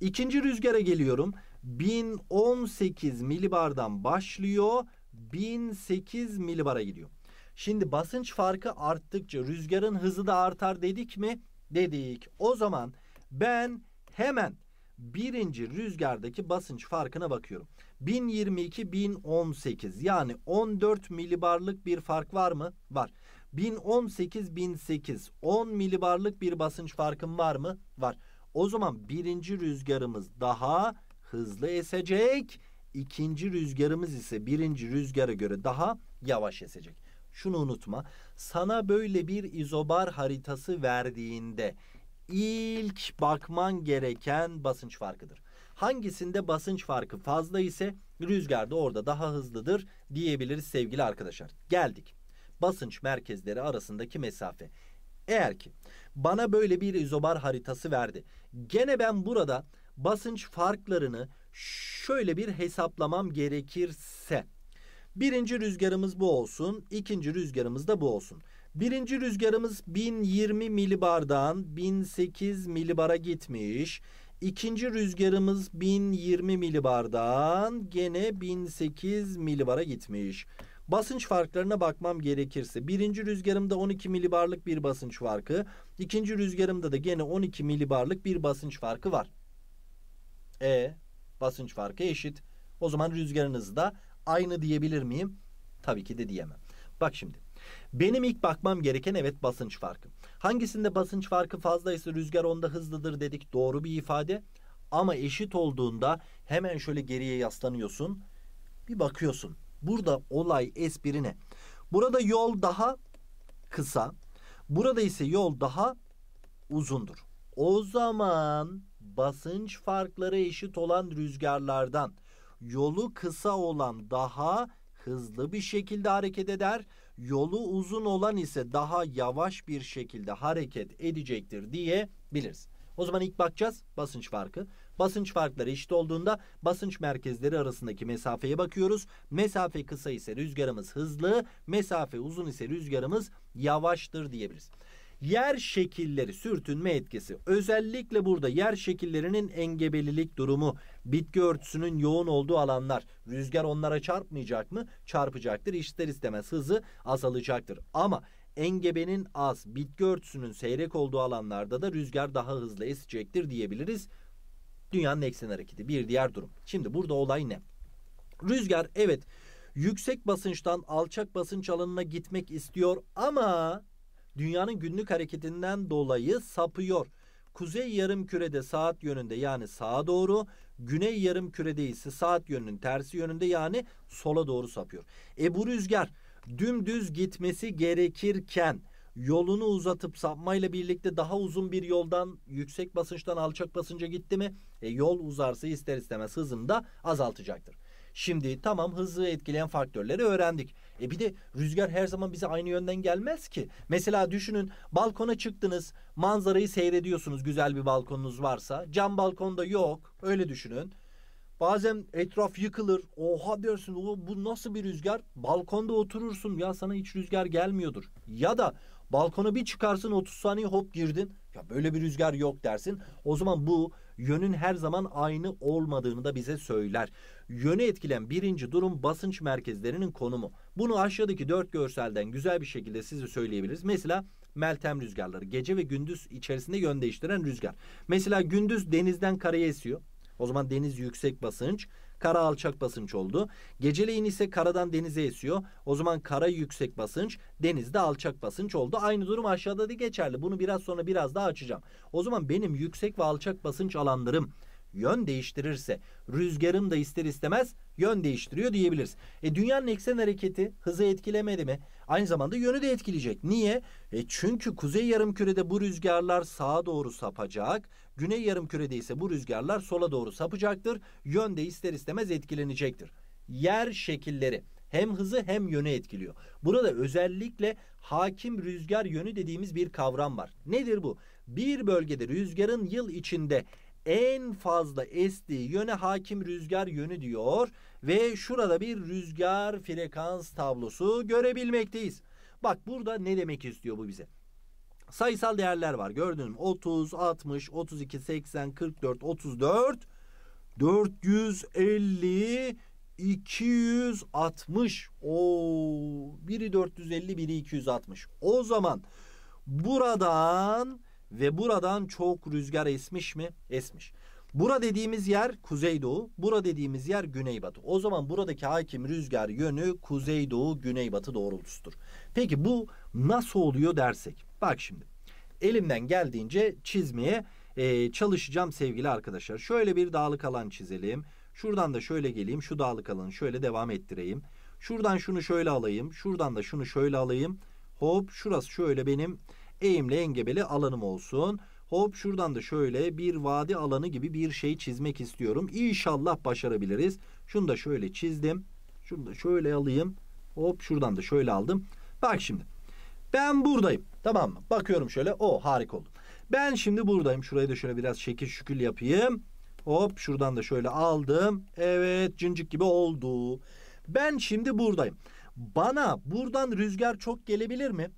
İkinci rüzgara geliyorum. 1018 milibardan başlıyor. 1008 milibara gidiyor. Şimdi basınç farkı arttıkça rüzgarın hızı da artar dedik mi? Dedik. O zaman ben hemen birinci rüzgardaki basınç farkına bakıyorum. 1022-1018 yani 14 milibarlık bir fark var mı? Var. 1018-1008 10 milibarlık bir basınç farkım var mı? Var. O zaman birinci rüzgarımız daha hızlı esecek. İkinci rüzgarımız ise birinci rüzgara göre daha yavaş esecek. Şunu unutma. Sana böyle bir izobar haritası verdiğinde ilk bakman gereken basınç farkıdır. Hangisinde basınç farkı fazla ise rüzgar da orada daha hızlıdır diyebiliriz sevgili arkadaşlar. Geldik basınç merkezleri arasındaki mesafe. Eğer ki bana böyle bir izobar haritası verdi. Gene ben burada basınç farklarını şöyle bir hesaplamam gerekirse. Birinci rüzgarımız bu olsun. ikinci rüzgarımız da bu olsun. Birinci rüzgarımız 1020 milibardan 1008 milibara gitmiş. İkinci rüzgarımız 1020 milibardan gene 1008 milibara gitmiş. Basınç farklarına bakmam gerekirse birinci rüzgarımda 12 milibarlık bir basınç farkı, ikinci rüzgarımda da gene 12 milibarlık bir basınç farkı var. E basınç farkı eşit. O zaman rüzgarınız da aynı diyebilir miyim? Tabii ki de diyemem. Bak şimdi. Benim ilk bakmam gereken evet basınç farkı. Hangisinde basınç farkı fazlaysa rüzgar onda hızlıdır dedik. Doğru bir ifade. Ama eşit olduğunda hemen şöyle geriye yaslanıyorsun. Bir bakıyorsun. Burada olay espri ne? Burada yol daha kısa. Burada ise yol daha uzundur. O zaman basınç farkları eşit olan rüzgarlardan yolu kısa olan daha hızlı bir şekilde hareket eder. Yolu uzun olan ise daha yavaş bir şekilde hareket edecektir diyebiliriz. O zaman ilk bakacağız basınç farkı. Basınç farkları eşit olduğunda basınç merkezleri arasındaki mesafeye bakıyoruz. Mesafe kısa ise rüzgarımız hızlı, mesafe uzun ise rüzgarımız yavaştır diyebiliriz yer şekilleri sürtünme etkisi. Özellikle burada yer şekillerinin engebelilik durumu, bitki örtüsünün yoğun olduğu alanlar, rüzgar onlara çarpmayacak mı? Çarpacaktır. İster istemez hızı azalacaktır. Ama engebenin az, bitki örtüsünün seyrek olduğu alanlarda da rüzgar daha hızlı esecektir diyebiliriz. Dünyanın eksen hareketi bir diğer durum. Şimdi burada olay ne? Rüzgar evet yüksek basınçtan alçak basınç alanına gitmek istiyor ama dünyanın günlük hareketinden dolayı sapıyor. Kuzey yarım kürede saat yönünde yani sağa doğru, güney yarım kürede ise saat yönünün tersi yönünde yani sola doğru sapıyor. E bu rüzgar dümdüz gitmesi gerekirken yolunu uzatıp sapmayla birlikte daha uzun bir yoldan yüksek basınçtan alçak basınca gitti mi e, yol uzarsa ister istemez hızını da azaltacaktır. Şimdi tamam hızı etkileyen faktörleri öğrendik. E bir de rüzgar her zaman bize aynı yönden gelmez ki. Mesela düşünün balkona çıktınız manzarayı seyrediyorsunuz güzel bir balkonunuz varsa. Cam balkonda yok öyle düşünün. Bazen etraf yıkılır. Oha dersin bu nasıl bir rüzgar? Balkonda oturursun ya sana hiç rüzgar gelmiyordur. Ya da Balkona bir çıkarsın 30 saniye hop girdin. Ya böyle bir rüzgar yok dersin. O zaman bu yönün her zaman aynı olmadığını da bize söyler. Yönü etkilen birinci durum basınç merkezlerinin konumu. Bunu aşağıdaki dört görselden güzel bir şekilde size söyleyebiliriz. Mesela Meltem rüzgarları gece ve gündüz içerisinde yön değiştiren rüzgar. Mesela gündüz denizden karaya esiyor. O zaman deniz yüksek basınç Kara alçak basınç oldu. Geceleyin ise karadan denize esiyor. O zaman kara yüksek basınç, denizde alçak basınç oldu. Aynı durum aşağıda da geçerli. Bunu biraz sonra biraz daha açacağım. O zaman benim yüksek ve alçak basınç alanlarım yön değiştirirse rüzgarım da ister istemez yön değiştiriyor diyebiliriz. E dünyanın eksen hareketi hızı etkilemedi mi? Aynı zamanda yönü de etkileyecek. Niye? E çünkü kuzey yarım kürede bu rüzgarlar sağa doğru sapacak Güney yarımkürede ise bu rüzgarlar sola doğru sapacaktır. Yönde ister istemez etkilenecektir. Yer şekilleri hem hızı hem yönü etkiliyor. Burada özellikle hakim rüzgar yönü dediğimiz bir kavram var. Nedir bu? Bir bölgede rüzgarın yıl içinde en fazla estiği yöne hakim rüzgar yönü diyor ve şurada bir rüzgar frekans tablosu görebilmekteyiz. Bak burada ne demek istiyor bu bize? sayısal değerler var. Gördünüz mü? 30, 60, 32, 80, 44, 34, 450, 260. O biri 450, biri 260. O zaman buradan ve buradan çok rüzgar esmiş mi? Esmiş. Bura dediğimiz yer kuzeydoğu, bura dediğimiz yer güneybatı. O zaman buradaki hakim rüzgar yönü kuzeydoğu güneybatı doğrultusudur. Peki bu nasıl oluyor dersek? Bak şimdi elimden geldiğince çizmeye e, çalışacağım sevgili arkadaşlar. Şöyle bir dağlık alan çizelim. Şuradan da şöyle geleyim. Şu dağlık alanı şöyle devam ettireyim. Şuradan şunu şöyle alayım. Şuradan da şunu şöyle alayım. Hop şurası şöyle benim eğimli engebeli alanım olsun. Hop şuradan da şöyle bir vadi alanı gibi bir şey çizmek istiyorum. İnşallah başarabiliriz. Şunu da şöyle çizdim. Şunu da şöyle alayım. Hop şuradan da şöyle aldım. Bak şimdi. Ben buradayım. Tamam mı? Bakıyorum şöyle. O harika oldu. Ben şimdi buradayım. Şurayı da şöyle biraz şekil şükül yapayım. Hop şuradan da şöyle aldım. Evet cincik gibi oldu. Ben şimdi buradayım. Bana buradan rüzgar çok gelebilir mi?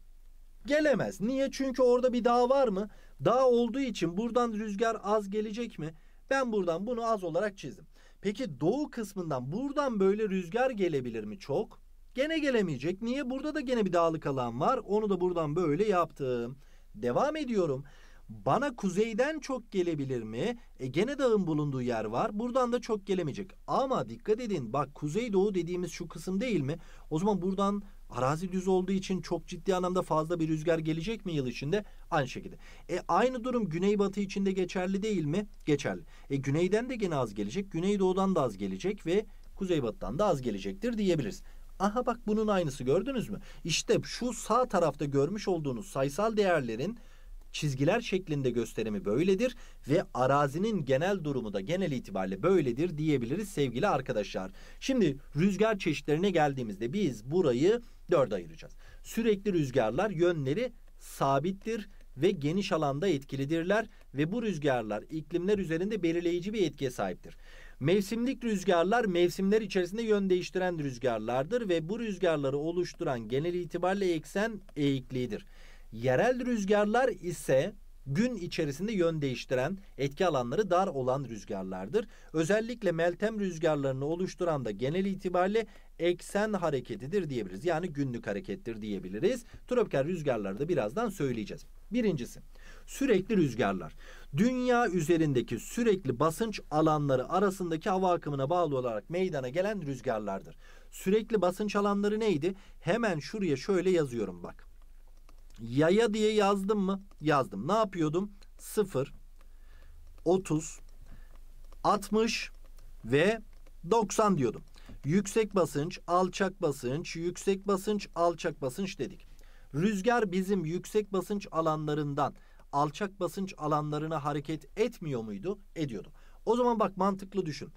Gelemez. Niye? Çünkü orada bir dağ var mı? Dağ olduğu için buradan rüzgar az gelecek mi? Ben buradan bunu az olarak çizdim. Peki doğu kısmından buradan böyle rüzgar gelebilir mi çok? Gene gelemeyecek. Niye? Burada da gene bir dağlık alan var. Onu da buradan böyle yaptım. Devam ediyorum. Bana kuzeyden çok gelebilir mi? E gene dağın bulunduğu yer var. Buradan da çok gelemeyecek. Ama dikkat edin bak kuzeydoğu dediğimiz şu kısım değil mi? O zaman buradan arazi düz olduğu için çok ciddi anlamda fazla bir rüzgar gelecek mi yıl içinde? Aynı şekilde. E aynı durum güneybatı için de geçerli değil mi? Geçerli. E güneyden de gene az gelecek. Güneydoğudan da az gelecek ve kuzeybatıdan da az gelecektir diyebiliriz. Aha bak bunun aynısı gördünüz mü? İşte şu sağ tarafta görmüş olduğunuz sayısal değerlerin çizgiler şeklinde gösterimi böyledir ve arazinin genel durumu da genel itibariyle böyledir diyebiliriz sevgili arkadaşlar. Şimdi rüzgar çeşitlerine geldiğimizde biz burayı dörde ayıracağız. Sürekli rüzgarlar yönleri sabittir ve geniş alanda etkilidirler ve bu rüzgarlar iklimler üzerinde belirleyici bir etkiye sahiptir. Mevsimlik rüzgarlar mevsimler içerisinde yön değiştiren rüzgarlardır ve bu rüzgarları oluşturan genel itibariyle eksen eğikliğidir. Yerel rüzgarlar ise gün içerisinde yön değiştiren, etki alanları dar olan rüzgarlardır. Özellikle meltem rüzgarlarını oluşturan da genel itibariyle eksen hareketidir diyebiliriz. Yani günlük harekettir diyebiliriz. Tropikal rüzgarları da birazdan söyleyeceğiz. Birincisi, sürekli rüzgarlar dünya üzerindeki sürekli basınç alanları arasındaki hava akımına bağlı olarak meydana gelen rüzgarlardır. Sürekli basınç alanları neydi? Hemen şuraya şöyle yazıyorum bak. Yaya diye yazdım mı? Yazdım. Ne yapıyordum? 0, 30, 60 ve 90 diyordum. Yüksek basınç, alçak basınç, yüksek basınç, alçak basınç dedik. Rüzgar bizim yüksek basınç alanlarından alçak basınç alanlarına hareket etmiyor muydu? Ediyordu. O zaman bak mantıklı düşün.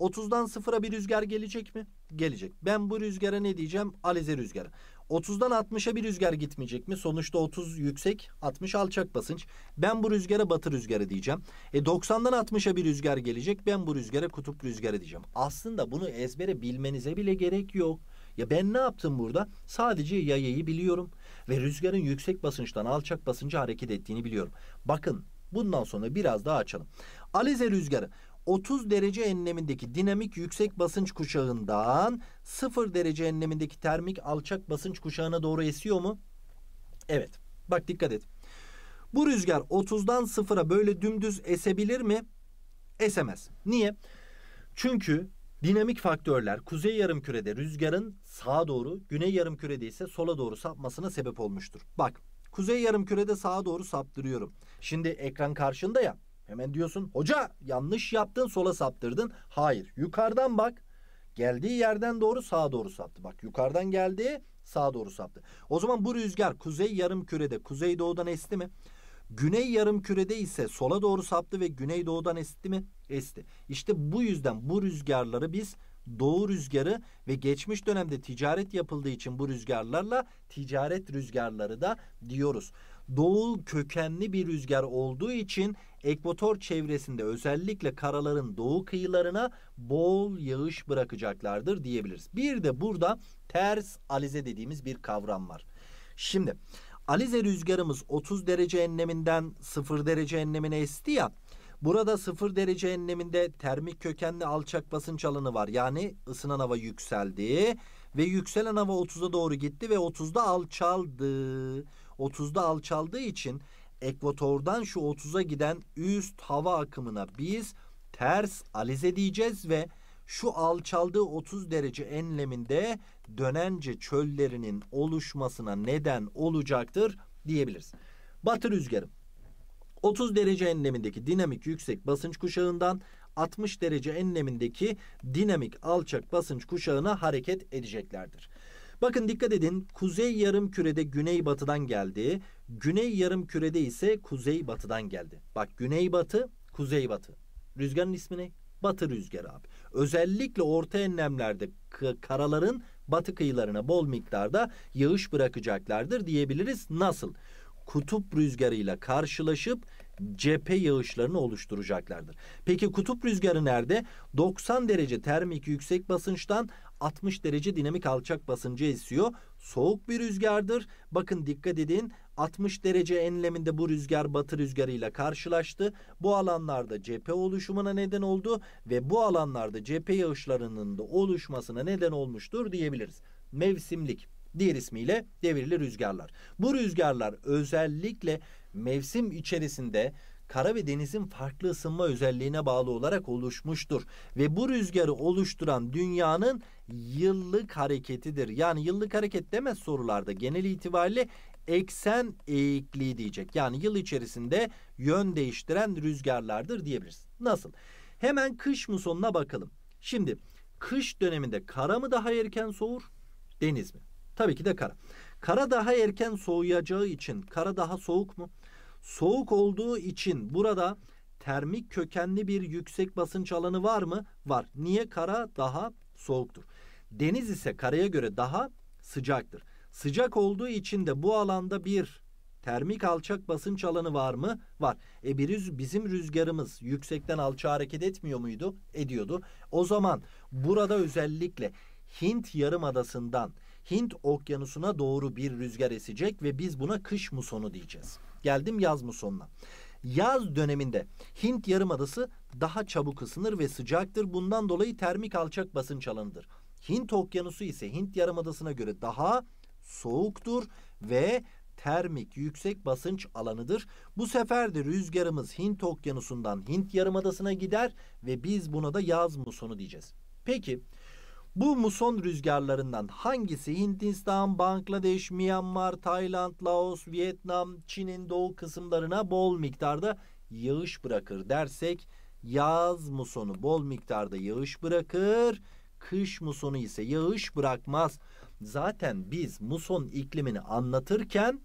30'dan 0'a bir rüzgar gelecek mi? Gelecek. Ben bu rüzgara ne diyeceğim? Alize rüzgarı. 30'dan 60'a bir rüzgar gitmeyecek mi? Sonuçta 30 yüksek, 60 alçak basınç. Ben bu rüzgara batı rüzgarı diyeceğim. E 90'dan 60'a bir rüzgar gelecek. Ben bu rüzgara kutup rüzgarı diyeceğim. Aslında bunu ezbere bilmenize bile gerek yok. Ya ben ne yaptım burada? Sadece yayayı biliyorum ve rüzgarın yüksek basınçtan alçak basınca hareket ettiğini biliyorum. Bakın bundan sonra biraz daha açalım. Alize rüzgarı 30 derece enlemindeki dinamik yüksek basınç kuşağından 0 derece enlemindeki termik alçak basınç kuşağına doğru esiyor mu? Evet. Bak dikkat et. Bu rüzgar 30'dan 0'a böyle dümdüz esebilir mi? Esemez. Niye? Çünkü Dinamik faktörler kuzey yarım kürede rüzgarın sağa doğru, güney yarım kürede ise sola doğru sapmasına sebep olmuştur. Bak, kuzey yarım kürede sağa doğru saptırıyorum. Şimdi ekran karşında ya. Hemen diyorsun, "Hoca, yanlış yaptın, sola saptırdın." Hayır, yukarıdan bak. Geldiği yerden doğru sağa doğru saptı. Bak, yukarıdan geldi, sağa doğru saptı. O zaman bu rüzgar kuzey yarım kürede, yarımkürede kuzeydoğudan esti mi? Güney yarım kürede ise sola doğru saptı ve güneydoğudan esti mi? Esti. İşte bu yüzden bu rüzgarları biz doğu rüzgarı ve geçmiş dönemde ticaret yapıldığı için bu rüzgarlarla ticaret rüzgarları da diyoruz. Doğu kökenli bir rüzgar olduğu için ekvator çevresinde özellikle karaların doğu kıyılarına bol yağış bırakacaklardır diyebiliriz. Bir de burada ters alize dediğimiz bir kavram var. Şimdi Alize rüzgarımız 30 derece enleminden 0 derece enlemine esti ya. Burada 0 derece enleminde termik kökenli alçak basınç alanı var. Yani ısınan hava yükseldi ve yükselen hava 30'a doğru gitti ve 30'da alçaldı. 30'da alçaldığı için ekvatordan şu 30'a giden üst hava akımına biz ters alize diyeceğiz ve şu alçaldığı 30 derece enleminde dönence çöllerinin oluşmasına neden olacaktır diyebiliriz. Batı rüzgarı 30 derece enlemindeki dinamik yüksek basınç kuşağından 60 derece enlemindeki dinamik alçak basınç kuşağına hareket edeceklerdir. Bakın dikkat edin kuzey yarım kürede güney batıdan geldi. Güney yarım kürede ise kuzey batıdan geldi. Bak güney batı, kuzey batı. Rüzgarın ismi ne? Batı rüzgarı abi. Özellikle orta enlemlerde karaların batı kıyılarına bol miktarda yağış bırakacaklardır diyebiliriz. Nasıl? kutup rüzgarıyla karşılaşıp cephe yağışlarını oluşturacaklardır. Peki kutup rüzgarı nerede? 90 derece termik yüksek basınçtan 60 derece dinamik alçak basıncı esiyor. Soğuk bir rüzgardır. Bakın dikkat edin 60 derece enleminde bu rüzgar batı rüzgarıyla karşılaştı. Bu alanlarda cephe oluşumuna neden oldu ve bu alanlarda cephe yağışlarının da oluşmasına neden olmuştur diyebiliriz. Mevsimlik Diğer ismiyle devirli rüzgarlar. Bu rüzgarlar özellikle mevsim içerisinde kara ve denizin farklı ısınma özelliğine bağlı olarak oluşmuştur. Ve bu rüzgarı oluşturan dünyanın yıllık hareketidir. Yani yıllık hareket demez sorularda genel itibariyle eksen eğikliği diyecek. Yani yıl içerisinde yön değiştiren rüzgarlardır diyebiliriz. Nasıl? Hemen kış musonuna bakalım. Şimdi kış döneminde kara mı daha erken soğur, deniz mi? Tabii ki de kara. Kara daha erken soğuyacağı için kara daha soğuk mu? Soğuk olduğu için burada termik kökenli bir yüksek basınç alanı var mı? Var. Niye kara daha soğuktur? Deniz ise karaya göre daha sıcaktır. Sıcak olduğu için de bu alanda bir termik alçak basınç alanı var mı? Var. E biriz bizim rüzgarımız yüksekten alçağa hareket etmiyor muydu? Ediyordu. O zaman burada özellikle Hint yarımadasından Hint okyanusuna doğru bir rüzgar esecek ve biz buna kış musonu diyeceğiz. Geldim yaz musonuna. Yaz döneminde Hint yarımadası daha çabuk ısınır ve sıcaktır. Bundan dolayı termik alçak basınç alanıdır. Hint okyanusu ise Hint yarımadasına göre daha soğuktur ve termik yüksek basınç alanıdır. Bu sefer de rüzgarımız Hint okyanusundan Hint yarımadasına gider ve biz buna da yaz musonu diyeceğiz. Peki bu muson rüzgarlarından hangisi Hindistan, Bangladeş, Myanmar, Tayland, Laos, Vietnam, Çin'in doğu kısımlarına bol miktarda yağış bırakır dersek yaz musonu bol miktarda yağış bırakır, kış musonu ise yağış bırakmaz. Zaten biz muson iklimini anlatırken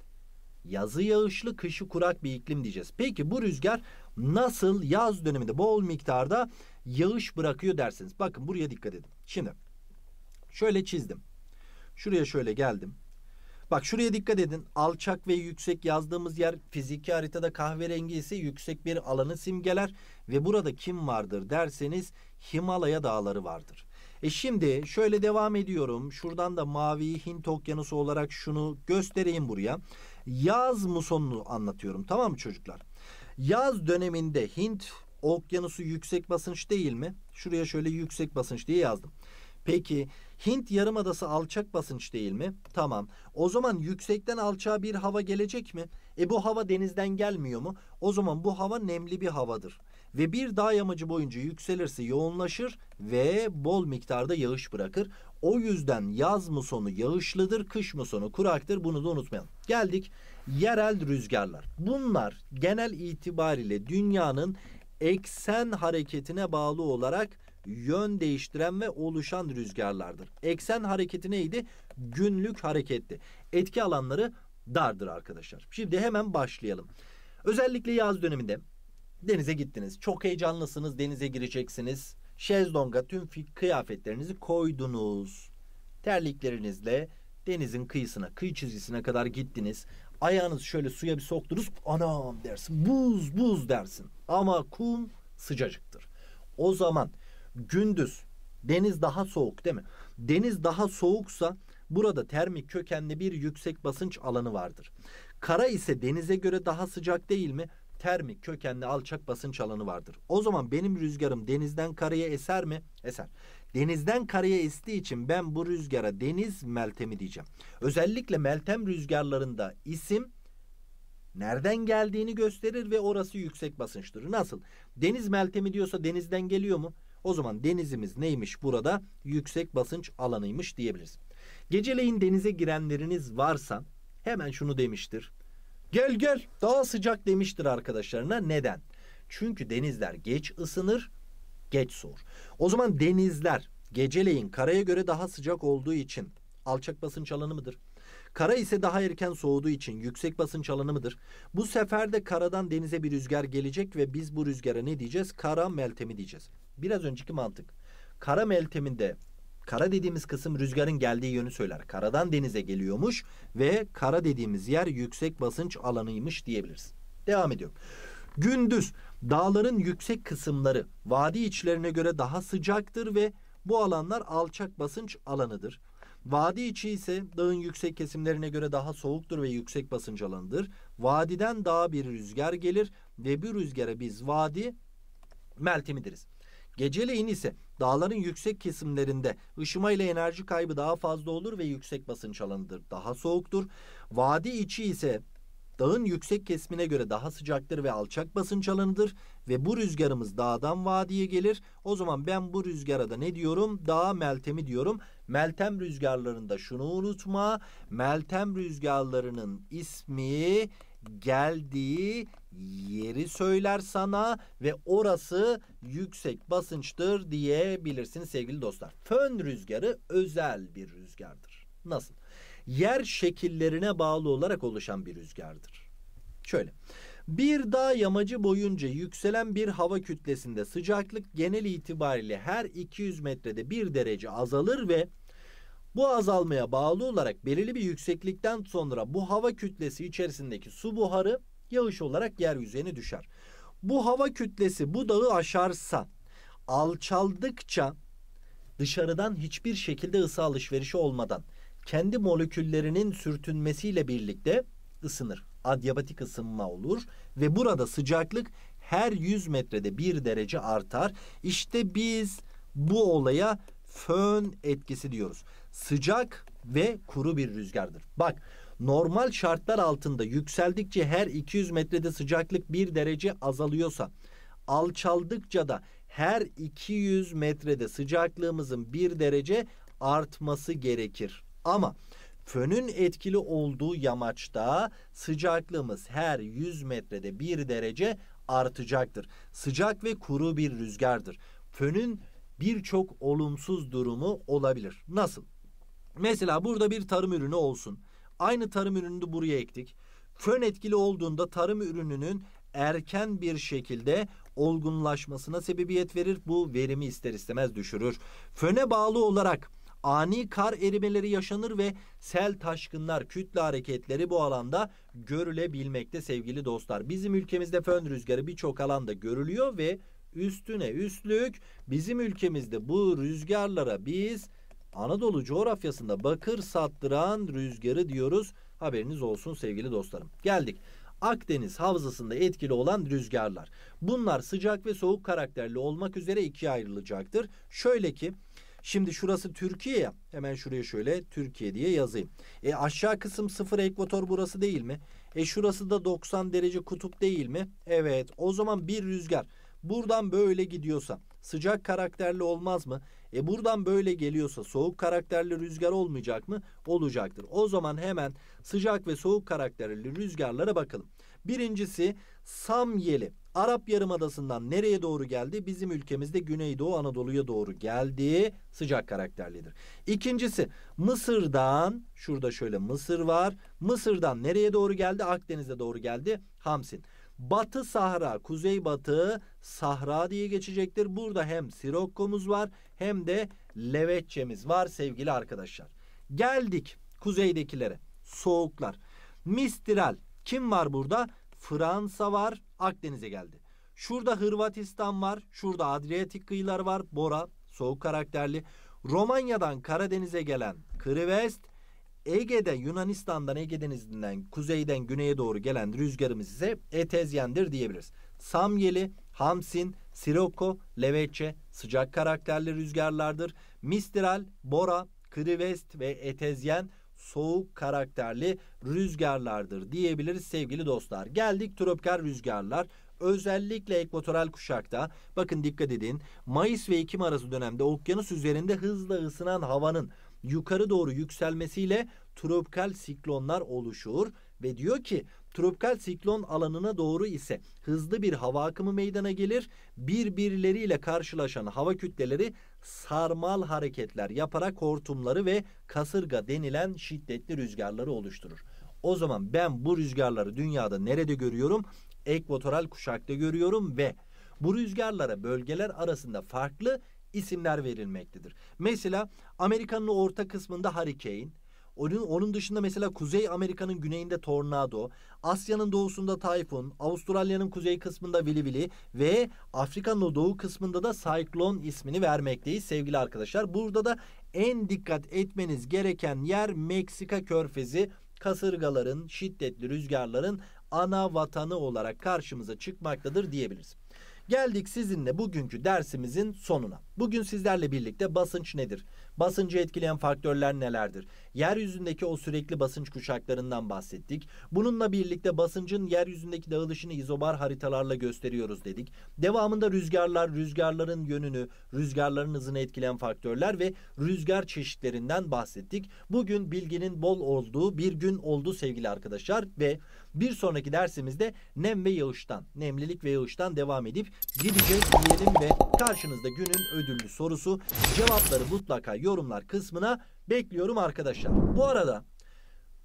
yazı yağışlı, kışı kurak bir iklim diyeceğiz. Peki bu rüzgar nasıl yaz döneminde bol miktarda yağış bırakıyor dersiniz. Bakın buraya dikkat edin. Şimdi Şöyle çizdim. Şuraya şöyle geldim. Bak şuraya dikkat edin. Alçak ve yüksek yazdığımız yer fiziki haritada kahverengi ise yüksek bir alanı simgeler. Ve burada kim vardır derseniz Himalaya dağları vardır. E şimdi şöyle devam ediyorum. Şuradan da mavi Hint okyanusu olarak şunu göstereyim buraya. Yaz musonunu anlatıyorum tamam mı çocuklar? Yaz döneminde Hint okyanusu yüksek basınç değil mi? Şuraya şöyle yüksek basınç diye yazdım. Peki Hint yarımadası alçak basınç değil mi? Tamam. O zaman yüksekten alçağa bir hava gelecek mi? E bu hava denizden gelmiyor mu? O zaman bu hava nemli bir havadır. Ve bir dağ yamacı boyunca yükselirse yoğunlaşır ve bol miktarda yağış bırakır. O yüzden yaz mı sonu yağışlıdır, kış mı sonu kuraktır bunu da unutmayalım. Geldik yerel rüzgarlar. Bunlar genel itibariyle dünyanın eksen hareketine bağlı olarak yön değiştiren ve oluşan rüzgarlardır. Eksen hareketi neydi? Günlük hareketti. Etki alanları dardır arkadaşlar. Şimdi hemen başlayalım. Özellikle yaz döneminde denize gittiniz. Çok heyecanlısınız. Denize gireceksiniz. Şezlonga tüm kıyafetlerinizi koydunuz. Terliklerinizle denizin kıyısına, kıyı çizgisine kadar gittiniz. Ayağınızı şöyle suya bir soktunuz. Anam dersin. Buz buz dersin. Ama kum sıcacıktır. O zaman gündüz deniz daha soğuk değil mi? Deniz daha soğuksa burada termik kökenli bir yüksek basınç alanı vardır. Kara ise denize göre daha sıcak değil mi? termik kökenli alçak basınç alanı vardır. O zaman benim rüzgarım denizden karaya eser mi? Eser. Denizden karaya estiği için ben bu rüzgara deniz meltemi diyeceğim. Özellikle meltem rüzgarlarında isim nereden geldiğini gösterir ve orası yüksek basınçtır. Nasıl? Deniz meltemi diyorsa denizden geliyor mu? O zaman denizimiz neymiş burada? Yüksek basınç alanıymış diyebiliriz. Geceleyin denize girenleriniz varsa hemen şunu demiştir. Gel gel daha sıcak demiştir arkadaşlarına. Neden? Çünkü denizler geç ısınır, geç soğur. O zaman denizler geceleyin karaya göre daha sıcak olduğu için alçak basınç alanı mıdır? Kara ise daha erken soğuduğu için yüksek basınç alanı mıdır? Bu sefer de karadan denize bir rüzgar gelecek ve biz bu rüzgara ne diyeceğiz? Kara meltemi diyeceğiz. Biraz önceki mantık. Kara melteminde kara dediğimiz kısım rüzgarın geldiği yönü söyler. Karadan denize geliyormuş ve kara dediğimiz yer yüksek basınç alanıymış diyebiliriz. Devam ediyorum. Gündüz dağların yüksek kısımları vadi içlerine göre daha sıcaktır ve bu alanlar alçak basınç alanıdır. Vadi içi ise dağın yüksek kesimlerine göre daha soğuktur ve yüksek basınç alanıdır. Vadiden daha bir rüzgar gelir ve bu rüzgara biz vadi meltemi deriz. Geceleyin ise dağların yüksek kesimlerinde ışıma ile enerji kaybı daha fazla olur ve yüksek basınç alanıdır. Daha soğuktur. Vadi içi ise dağın yüksek kesimine göre daha sıcaktır ve alçak basınç alanıdır ve bu rüzgarımız dağdan vadiye gelir. O zaman ben bu rüzgara da ne diyorum? Dağ meltemi diyorum. Meltem rüzgarlarında şunu unutma. Meltem rüzgarlarının ismi geldiği yeri söyler sana ve orası yüksek basınçtır diyebilirsiniz sevgili dostlar. Fön rüzgarı özel bir rüzgardır. Nasıl? Yer şekillerine bağlı olarak oluşan bir rüzgardır. Şöyle. Bir dağ yamacı boyunca yükselen bir hava kütlesinde sıcaklık genel itibariyle her 200 metrede bir derece azalır ve bu azalmaya bağlı olarak belirli bir yükseklikten sonra bu hava kütlesi içerisindeki su buharı yağış olarak yeryüzüne düşer. Bu hava kütlesi bu dağı aşarsa alçaldıkça dışarıdan hiçbir şekilde ısı alışverişi olmadan kendi moleküllerinin sürtünmesiyle birlikte ısınır adiabatik ısınma olur ve burada sıcaklık her 100 metrede 1 derece artar. İşte biz bu olaya fön etkisi diyoruz. Sıcak ve kuru bir rüzgardır. Bak normal şartlar altında yükseldikçe her 200 metrede sıcaklık 1 derece azalıyorsa alçaldıkça da her 200 metrede sıcaklığımızın 1 derece artması gerekir. Ama Fönün etkili olduğu yamaçta sıcaklığımız her 100 metrede 1 derece artacaktır. Sıcak ve kuru bir rüzgardır. Fönün birçok olumsuz durumu olabilir. Nasıl? Mesela burada bir tarım ürünü olsun. Aynı tarım ürünü de buraya ektik. Fön etkili olduğunda tarım ürününün erken bir şekilde olgunlaşmasına sebebiyet verir. Bu verimi ister istemez düşürür. Föne bağlı olarak ani kar erimeleri yaşanır ve sel taşkınlar, kütle hareketleri bu alanda görülebilmekte sevgili dostlar. Bizim ülkemizde fön rüzgarı birçok alanda görülüyor ve üstüne üstlük bizim ülkemizde bu rüzgarlara biz Anadolu coğrafyasında bakır sattıran rüzgarı diyoruz. Haberiniz olsun sevgili dostlarım. Geldik. Akdeniz havzasında etkili olan rüzgarlar. Bunlar sıcak ve soğuk karakterli olmak üzere ikiye ayrılacaktır. Şöyle ki Şimdi şurası Türkiye ya. Hemen şuraya şöyle Türkiye diye yazayım. E aşağı kısım sıfır ekvator burası değil mi? E şurası da 90 derece kutup değil mi? Evet. O zaman bir rüzgar buradan böyle gidiyorsa sıcak karakterli olmaz mı? E buradan böyle geliyorsa soğuk karakterli rüzgar olmayacak mı? Olacaktır. O zaman hemen sıcak ve soğuk karakterli rüzgarlara bakalım. Birincisi Samyeli. Arap Yarımadası'ndan nereye doğru geldi? Bizim ülkemizde Güneydoğu Anadolu'ya doğru geldi. Sıcak karakterlidir. İkincisi Mısır'dan şurada şöyle Mısır var. Mısır'dan nereye doğru geldi? Akdeniz'e doğru geldi. Hamsin. Batı Sahra, Kuzey Batı Sahra diye geçecektir. Burada hem Sirokko'muz var hem de Levetçe'miz var sevgili arkadaşlar. Geldik kuzeydekilere. Soğuklar. Mistral kim var burada? Fransa var. Akdeniz'e geldi. Şurada Hırvatistan var. Şurada Adriyatik kıyılar var. Bora soğuk karakterli. Romanya'dan Karadeniz'e gelen Krivest. Ege'de Yunanistan'dan Ege Denizi'nden kuzeyden güneye doğru gelen rüzgarımız ise Etezyen'dir diyebiliriz. Samyeli, Hamsin, Siroko, Leveçe sıcak karakterli rüzgarlardır. Mistral, Bora, Krivest ve Etezyen soğuk karakterli rüzgarlardır diyebiliriz sevgili dostlar. Geldik tropikal rüzgarlar özellikle ekvatoral kuşakta bakın dikkat edin Mayıs ve Ekim arası dönemde okyanus üzerinde hızla ısınan havanın yukarı doğru yükselmesiyle tropikal siklonlar oluşur ve diyor ki tropikal siklon alanına doğru ise hızlı bir hava akımı meydana gelir. Birbirleriyle karşılaşan hava kütleleri sarmal hareketler yaparak hortumları ve kasırga denilen şiddetli rüzgarları oluşturur. O zaman ben bu rüzgarları dünyada nerede görüyorum? Ekvatoral kuşakta görüyorum ve bu rüzgarlara bölgeler arasında farklı isimler verilmektedir. Mesela Amerika'nın orta kısmında hurricane, onun, onun dışında mesela Kuzey Amerika'nın güneyinde tornado, Asya'nın doğusunda tayfun, Avustralya'nın kuzey kısmında vili vili ve Afrika'nın doğu kısmında da cyclone ismini vermekteyiz sevgili arkadaşlar. Burada da en dikkat etmeniz gereken yer Meksika körfezi kasırgaların, şiddetli rüzgarların ana vatanı olarak karşımıza çıkmaktadır diyebiliriz. Geldik sizinle bugünkü dersimizin sonuna. Bugün sizlerle birlikte basınç nedir? Basıncı etkileyen faktörler nelerdir? Yeryüzündeki o sürekli basınç kuşaklarından bahsettik. Bununla birlikte basıncın yeryüzündeki dağılışını izobar haritalarla gösteriyoruz dedik. Devamında rüzgarlar, rüzgarların yönünü, rüzgarların hızını etkileyen faktörler ve rüzgar çeşitlerinden bahsettik. Bugün bilginin bol olduğu bir gün oldu sevgili arkadaşlar ve bir sonraki dersimizde nem ve yağıştan, nemlilik ve yağıştan devam edip gideceğiz diyelim ve karşınızda günün ödülü ödüllü sorusu. Cevapları mutlaka yorumlar kısmına bekliyorum arkadaşlar. Bu arada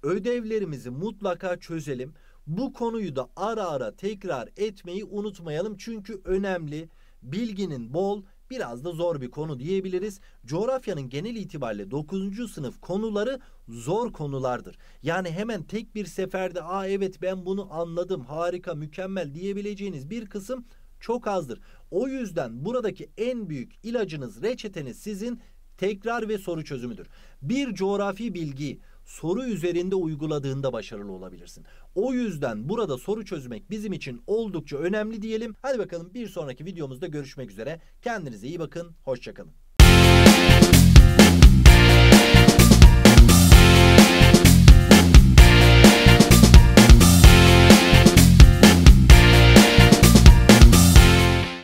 ödevlerimizi mutlaka çözelim. Bu konuyu da ara ara tekrar etmeyi unutmayalım. Çünkü önemli, bilginin bol, biraz da zor bir konu diyebiliriz. Coğrafyanın genel itibariyle 9. sınıf konuları zor konulardır. Yani hemen tek bir seferde "Aa evet ben bunu anladım. Harika, mükemmel." diyebileceğiniz bir kısım çok azdır. O yüzden buradaki en büyük ilacınız, reçeteniz sizin tekrar ve soru çözümüdür. Bir coğrafi bilgi soru üzerinde uyguladığında başarılı olabilirsin. O yüzden burada soru çözmek bizim için oldukça önemli diyelim. Hadi bakalım bir sonraki videomuzda görüşmek üzere. Kendinize iyi bakın. Hoşçakalın.